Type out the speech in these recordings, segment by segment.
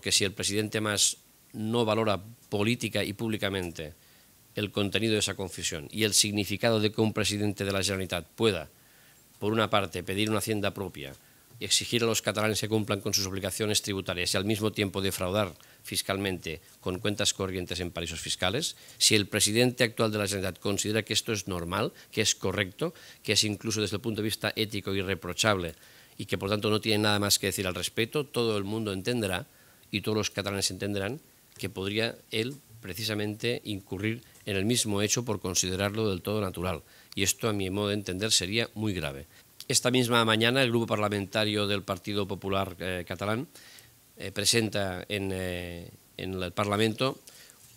que si el presidente más no valora política y públicamente el contenido de esa confusión y el significado de que un presidente de la Generalitat pueda, por una parte, pedir una hacienda propia y exigir a los catalanes que cumplan con sus obligaciones tributarias y al mismo tiempo defraudar fiscalmente con cuentas corrientes en paraísos fiscales, si el presidente actual de la Generalitat considera que esto es normal, que es correcto, que es incluso desde el punto de vista ético irreprochable y que por tanto no tiene nada más que decir al respecto, todo el mundo entenderá y todos los catalanes entenderán que podría él precisamente incurrir en el mismo hecho por considerarlo del todo natural. Y esto, a mi modo de entender, sería muy grave. Esta misma mañana el grupo parlamentario del Partido Popular eh, Catalán eh, presenta eh, en, el Parlamento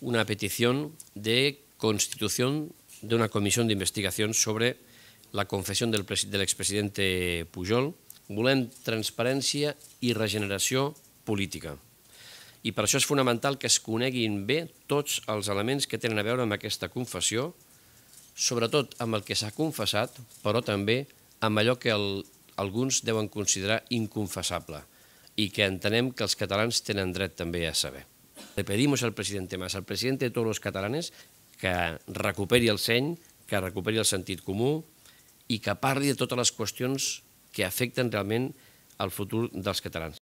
una petición de constitución de una comisión de investigación sobre la confesión del, expresidente Pujol. Volem transparencia y regeneración política. I per això és fonamental que es coneguin bé tots els elements que tenen a veure amb aquesta confessió, sobretot amb el que s'ha confessat, però també amb allò que el, alguns deuen considerar inconfessable i que entenem que els catalans tenen dret també a saber. Le pedimos al presidente Mas, al presidente de todos los catalanes, que recuperi el seny, que recuperi el sentit comú i que parli de totes les qüestions que afecten realment el futur dels catalans.